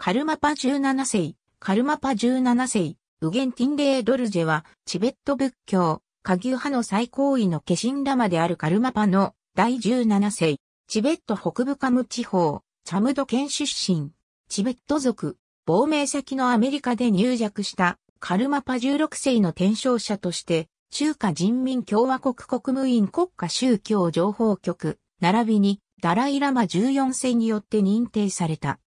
カルマパ17世、カルマパ17世、ウゲンティンレードルジェは、チベット仏教、カギュ派の最高位の化身ラマであるカルマパの第17世、チベット北部カム地方、チャムド県出身、チベット族、亡命先のアメリカで入弱したカルマパ16世の転生者として、中華人民共和国国務院国家宗教情報局、並びにダライラマ14世によって認定された。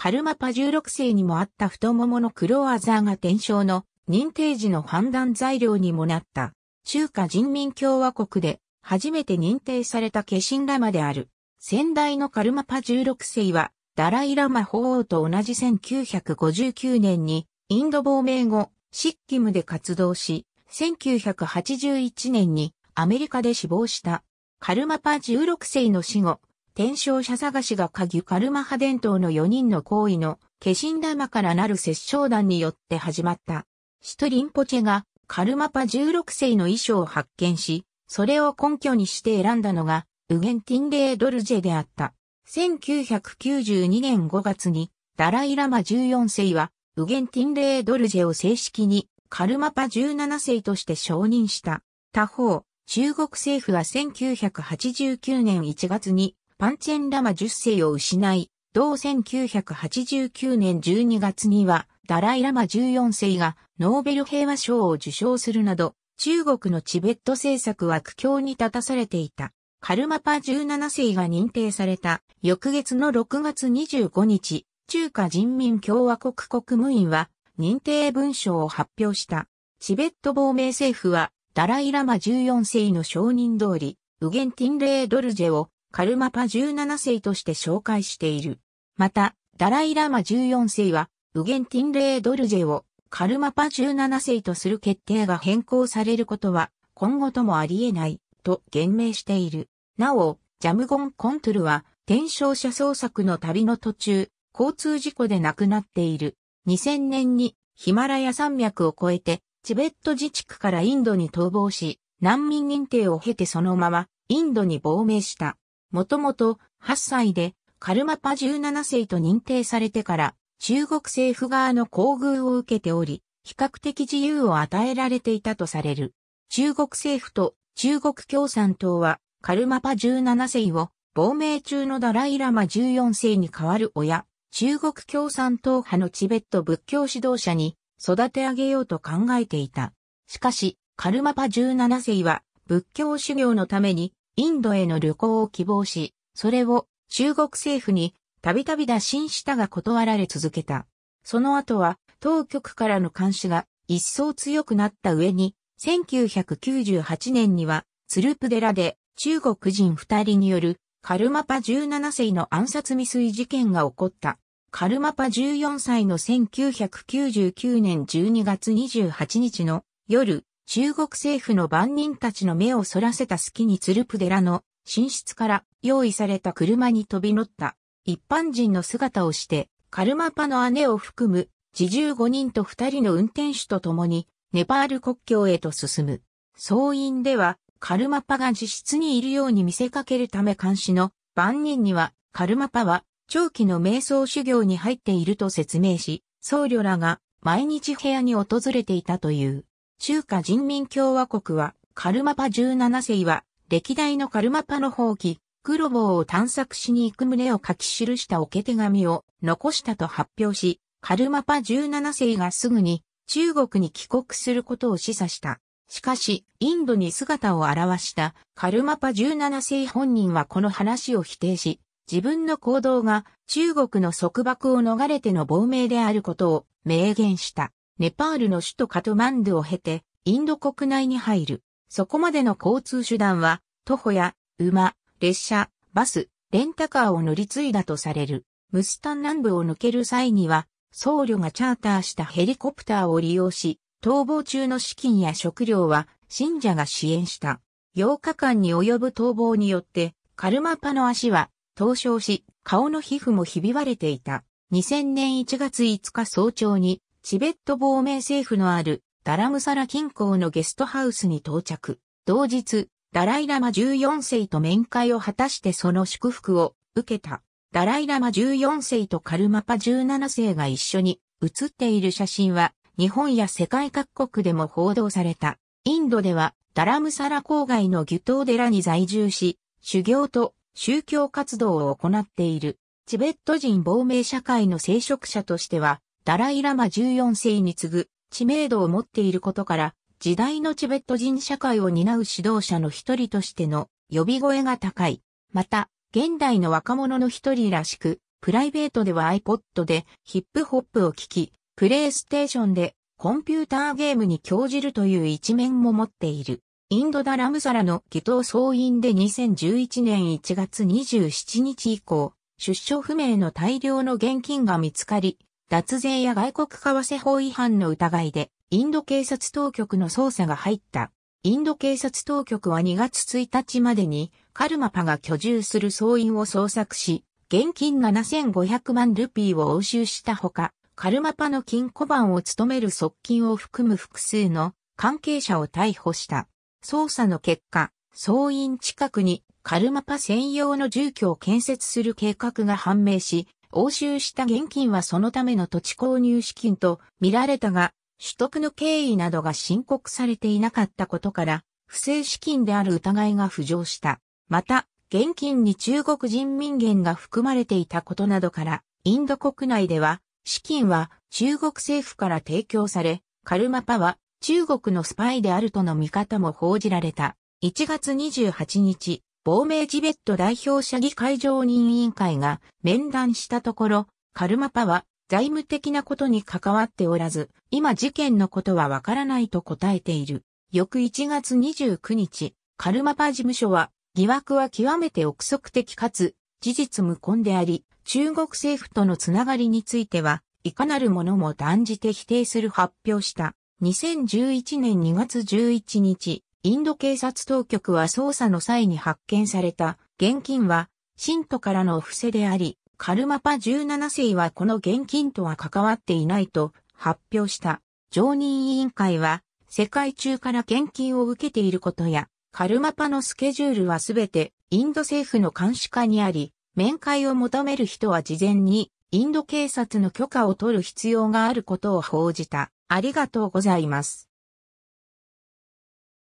カルマパ16世にもあった太ももの黒あざが伝承の認定時の判断材料にもなった。中華人民共和国で初めて認定された化身ラマである。先代のカルマパ16世はダライラマ法王と同じ1959年にインド亡命後、シッキムで活動し、1981年にアメリカで死亡した。カルマパ16世の死後、天生者探しが鍵カルマ派伝統の4人の行為の化身玉からなる殺政団によって始まった。シトリンポチェがカルマパ16世の衣装を発見し、それを根拠にして選んだのが、ウゲンティンレー・ドルジェであった。1992年5月に、ダライラマ14世は、ウゲンティンレー・ドルジェを正式に、カルマパ17世として承認した。他方、中国政府は1989年1月に、パンチェンラマ10世を失い、同1989年12月には、ダライラマ14世がノーベル平和賞を受賞するなど、中国のチベット政策は苦境に立たされていた。カルマパ17世が認定された翌月の6月25日、中華人民共和国国務院は認定文書を発表した。チベット亡命政府はダライラマ14世の承認通り、ウゲンティンレードルジェをカルマパ17世として紹介している。また、ダライラマ14世は、ウゲンティンレードルジェをカルマパ17世とする決定が変更されることは、今後ともあり得ない、と言明している。なお、ジャムゴン・コントゥルは、転生者捜索の旅の途中、交通事故で亡くなっている。2000年にヒマラヤ山脈を越えて、チベット自治区からインドに逃亡し、難民認定を経てそのまま、インドに亡命した。もともと8歳でカルマパ17世と認定されてから中国政府側の厚遇を受けており、比較的自由を与えられていたとされる。中国政府と中国共産党はカルマパ17世を亡命中のダライラマ14世に代わる親、中国共産党派のチベット仏教指導者に育て上げようと考えていた。しかし、カルマパ17世は仏教修行のためにインドへの旅行を希望し、それを中国政府にたびたび打診したが断られ続けた。その後は当局からの監視が一層強くなった上に、1998年にはツルプ寺で中国人二人によるカルマパ17世の暗殺未遂事件が起こった。カルマパ14歳の1999年12月28日の夜、中国政府の番人たちの目をそらせた隙にツルプ寺の寝室から用意された車に飛び乗った一般人の姿をして、カルマパの姉を含む自重5人と2人の運転手と共にネパール国境へと進む。総員ではカルマパが自室にいるように見せかけるため監視の番人にはカルマパは長期の瞑想修行に入っていると説明し、僧侶らが毎日部屋に訪れていたという。中華人民共和国は、カルマパ17世は、歴代のカルマパの放棄、黒棒を探索しに行く旨を書き記したおけ手紙を残したと発表し、カルマパ17世がすぐに中国に帰国することを示唆した。しかし、インドに姿を現したカルマパ17世本人はこの話を否定し、自分の行動が中国の束縛を逃れての亡命であることを明言した。ネパールの首都カトマンドを経て、インド国内に入る。そこまでの交通手段は、徒歩や馬、列車、バス、レンタカーを乗り継いだとされる。ムスタン南部を抜ける際には、僧侶がチャーターしたヘリコプターを利用し、逃亡中の資金や食料は信者が支援した。8日間に及ぶ逃亡によって、カルマパの足は凍傷し、顔の皮膚もひび割れていた。2000年1月5日早朝にチベット亡命政府のあるダラムサラ近郊のゲストハウスに到着。同日、ダライラマ14世と面会を果たしてその祝福を受けた。ダライラマ14世とカルマパ17世が一緒に写っている写真は日本や世界各国でも報道された。インドではダラムサラ郊外のギュトー寺に在住し、修行と宗教活動を行っている。チベット人亡命社会の聖職者としてはダライラマ14世に次ぐ知名度を持っていることから、時代のチベット人社会を担う指導者の一人としての呼び声が高い。また、現代の若者の一人らしく、プライベートでは iPod でヒップホップを聴き、プレイステーションでコンピューターゲームに興じるという一面も持っている。インドダラムサラの議頭総員で2011年1月27日以降、出所不明の大量の現金が見つかり、脱税や外国為替法違反の疑いで、インド警察当局の捜査が入った。インド警察当局は2月1日までに、カルマパが居住する総員を捜索し、現金7500万ルピーを押収したほか、カルマパの金庫番を務める側近を含む複数の関係者を逮捕した。捜査の結果、総員近くにカルマパ専用の住居を建設する計画が判明し、押収した現金はそのための土地購入資金と見られたが、取得の経緯などが申告されていなかったことから、不正資金である疑いが浮上した。また、現金に中国人民元が含まれていたことなどから、インド国内では、資金は中国政府から提供され、カルマパは中国のスパイであるとの見方も報じられた。1月28日、亡命チベット代表者議会常任委員会が面談したところ、カルマパは財務的なことに関わっておらず、今事件のことはわからないと答えている。翌1月29日、カルマパ事務所は疑惑は極めて憶測的かつ事実無根であり、中国政府とのつながりについては、いかなるものも断じて否定する発表した。2011年2月11日、インド警察当局は捜査の際に発見された現金は、信徒からの布施であり、カルマパ17世はこの現金とは関わっていないと発表した。常任委員会は、世界中から現金を受けていることや、カルマパのスケジュールはすべてインド政府の監視下にあり、面会を求める人は事前にインド警察の許可を取る必要があることを報じた。ありがとうございます。